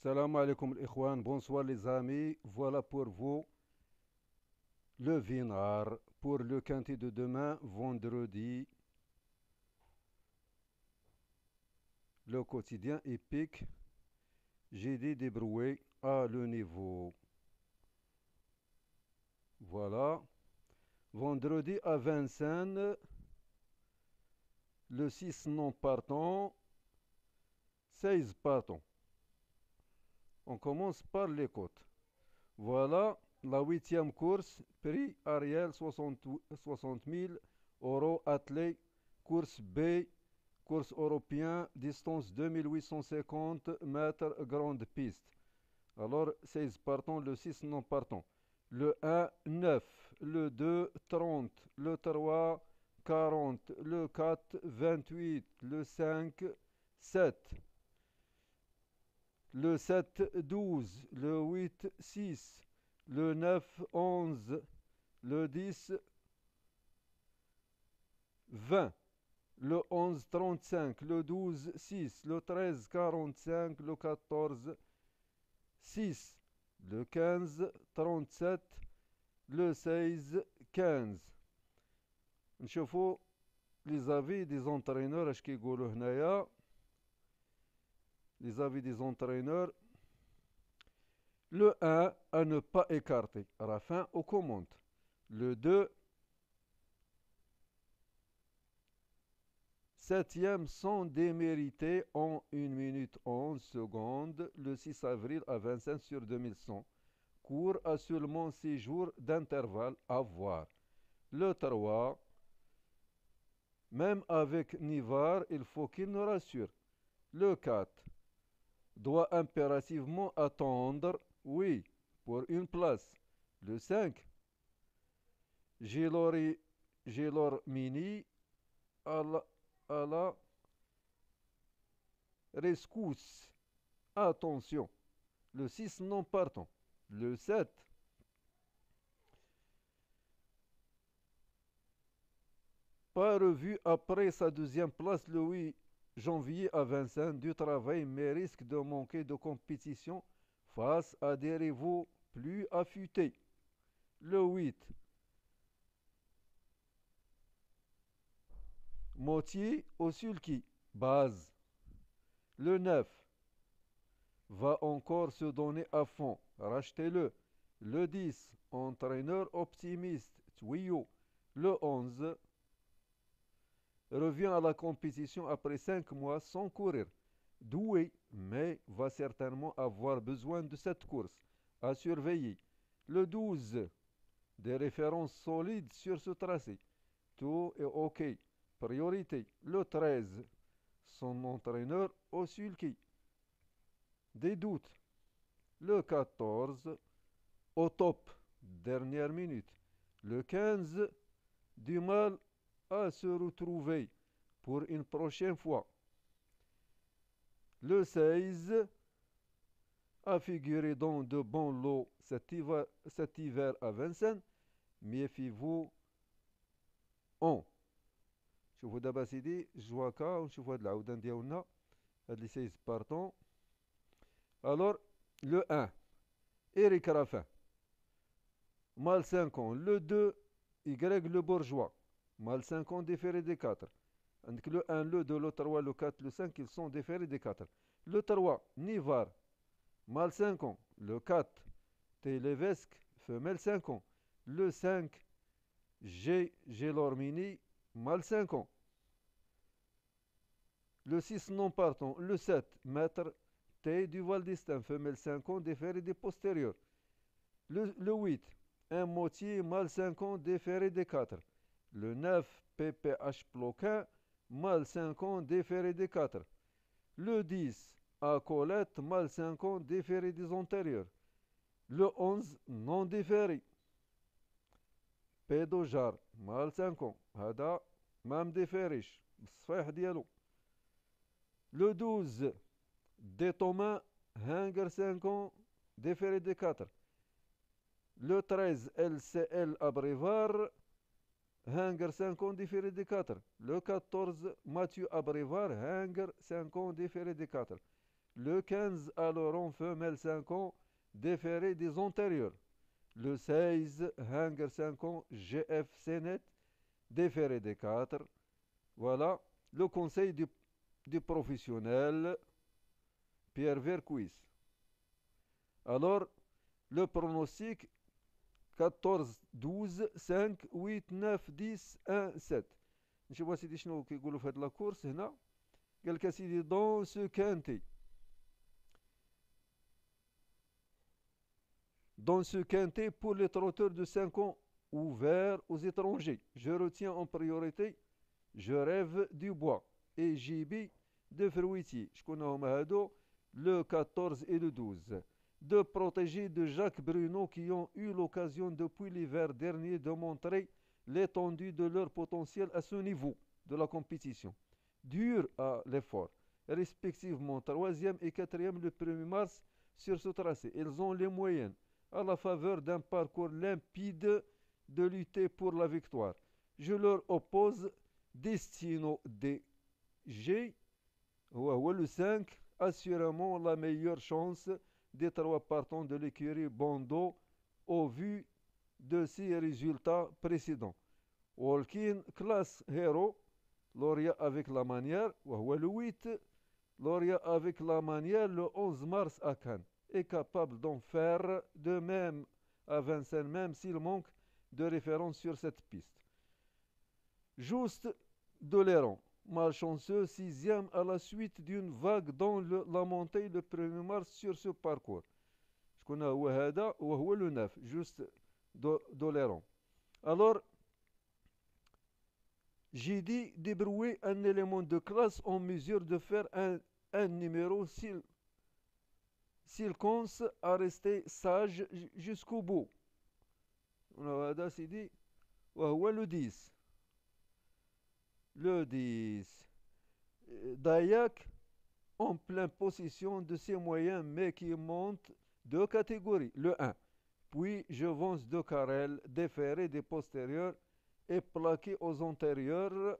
Salam alaikum l'ikhwan, bonsoir les amis. Voilà pour vous le vinard pour le quintet de demain, vendredi. Le quotidien épique. J'ai dit débrouillé à le niveau. Voilà. Vendredi à Vincennes, le 6 non partant, 16 partant. On commence par les côtes. Voilà la huitième course, prix Ariel 60, 000 euros attelé, course B, course européen, distance 2850 mètres, grande piste. Alors 16 partons le 6 non partant. Le 1, 9, le 2, 30, le 3, 40, le 4, 28, le 5, 7 le 7, 12, le 8, 6, le 9, 11, le 10, 20, le 11, 35, le 12, 6, le 13, 45, le 14, 6, le 15, 37, le 16, 15. نشوفوا les avis des entraîneurs les avis des entraîneurs. Le 1, à ne pas écarter. raffin au commandes Le 2, 7e sans démériter en 1 minute 11 secondes le 6 avril à 25 sur 2100. Cours à seulement 6 jours d'intervalle à voir. Le 3, même avec Nivar, il faut qu'il nous rassure. Le 4, doit impérativement attendre oui pour une place. Le 5. J'ai Mini. à la, à la rescousse. Attention. Le 6 non partant. Le 7. Pas revu après sa deuxième place, le oui janvier à Vincent du travail mais risque de manquer de compétition face à des rivaux plus affûtés. Le 8, Moti au Sulki, base. Le 9, va encore se donner à fond, rachetez-le. Le 10, entraîneur optimiste, tuyo Le 11, revient à la compétition après cinq mois sans courir. Doué, mais va certainement avoir besoin de cette course. À surveiller. Le 12, des références solides sur ce tracé. Tout est OK. Priorité. Le 13, son entraîneur Osulki. Des doutes. Le 14, au top, dernière minute. Le 15, du mal à se retrouver pour une prochaine fois. Le 16 a figuré dans de bons lots cet hiver, cet hiver à Vincennes. Méfiez-vous en. شوفوا دابا سيدي جواكا ونشوفوا de العودان ديالنا هاد لي 16 partant alors le 1 raffin mal 5 ans le 2 y le bourgeois Mal 5 ans, déféré des 4. Donc le 1, le 2, le 3, le 4, le 5, ils sont déférés des 4. Le 3, Nivar, mal 5 ans. Le 4, Télévesque, femelle 5 ans. Le 5, G, Gélormini, mal 5 ans. Le 6, non partant. Le 7, Maître, T, Val distinct, femelle 5 ans, déféré des postérieurs. Le, 8, un moitié, mal 5 ans, déféré des 4 le 9 PPH Ploquin, mal 50 déféré des 4. Le 10 A Colette, mal ans, déféré des antérieurs. Le 11 non déféré. Pédojar, mal 50. Hada, même déféré. Le 12 des Thomas, Hanger 50 déféré des 4. Le 13 LCL Abrévar, 5 50 différé de 4. Le 14, Mathieu Abrivard, 5 50 différé de 4. Le 15, à Laurent Femelle 5 ans, déféré des antérieurs. Le 16, Hanger 5 ans, GF Sénet, déféré des 4. Voilà le conseil du, professionnel Pierre vercuis Alors, le pronostic 14 12 5 8 9 10 1 7 je vois si كيقولوا في هاد لاكورس هنا de la course. Quelqu'un s'est dit Dans ce quintet pour les trotteurs de 5 ans ouverts aux étrangers. Je retiens en priorité Je rêve du bois et JB de fruitier. Je connais le 14 et le 12 de protéger de Jacques Bruno qui ont eu l'occasion depuis l'hiver dernier de montrer l'étendue de leur potentiel à ce niveau de la compétition. Dur à l'effort. Respectivement 3 et 4e le 1er mars sur ce tracé. Ils ont les moyens, à la faveur d'un parcours limpide, de lutter pour la victoire. Je leur oppose Destino DG, ou le 5, assurément la meilleure chance des trois partants de l'écurie Bondo au vu de ses résultats précédents. Walkin classe héros, lauréat avec la manière, le 8, lauréat avec la manière le 11 mars à Cannes, est capable d'en faire de même à Vincennes, même s'il manque de référence sur cette piste. Juste Doléron, malchanceux sixième à la suite d'une vague dans le, la montée le 1er mars sur ce parcours. شكون هو le neuf, juste dans les rangs. Alors, J'ai dit débrouiller un élément de classe en mesure de faire un, un numéro s'il, s'il à rester sage jusqu'au bout. On s'est dit, le 10 le 10. Dayak, en pleine possession de ses moyens, mais qui monte deux catégories. Le 1, puis je vance de Carrel, déféré des postérieurs et plaqué aux antérieurs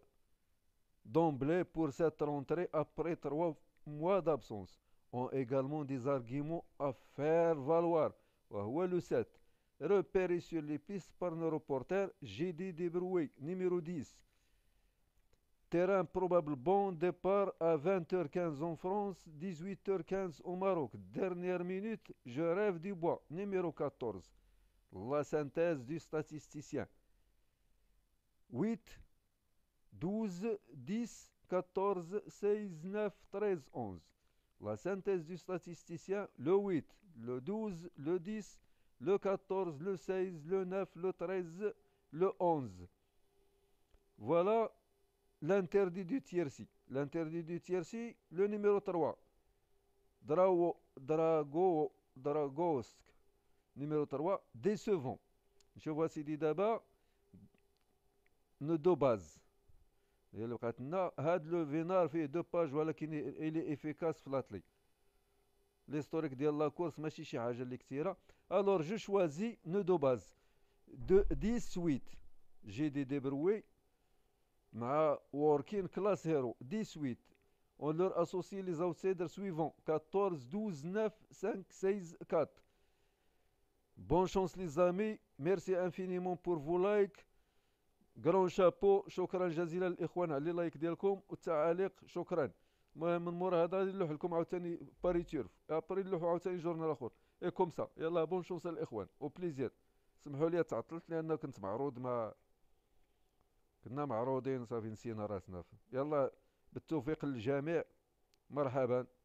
d'emblée pour cette rentrée après trois mois d'absence. Ont également des arguments à faire valoir. Le 7, repéré sur les pistes par nos reporters, J.D. Débroué, numéro 10. Terrain probable bon, départ à 20h15 en France, 18h15 au Maroc. Dernière minute, je rêve du bois. Numéro 14. La synthèse du statisticien. 8, 12, 10, 14, 16, 9, 13, 11. La synthèse du statisticien, le 8, le 12, le 10, le 14, le 16, le 9, le 13, le 11. Voilà l'interdit du tierci. L'interdit du tierci, le numéro 3. Drago, Drago, Dragosk. Numéro 3, décevant. Je vois bases Daba, Nedobaz. Had le vénard fait deux pages, voilà qu'il est efficace flatly. L'historique de la course, machi chi Alors je choisis bases De 18, j'ai des débrouillés. مع ووركين كلاس هيرو 18 اون لور اسوسي لي زاوتسايدر سويفون 14 12 9 5 6 4 بون شانس لي زامي ميرسي انفينيمون بور فو لايك غران شابو شكرا جزيلا الاخوان على لايك ديالكم والتعاليق شكرا المهم من مورا هذا غادي نلوح لكم عاوتاني باري تيرف ابري نلوح عاوتاني جورنال اخر اي كوم سا يلاه بون شونس الاخوان وبليزير سمحوا لي تعطلت لان كنت معروض ما كنا معروضين صافي نسينا راسنا يلا بالتوفيق للجميع مرحبا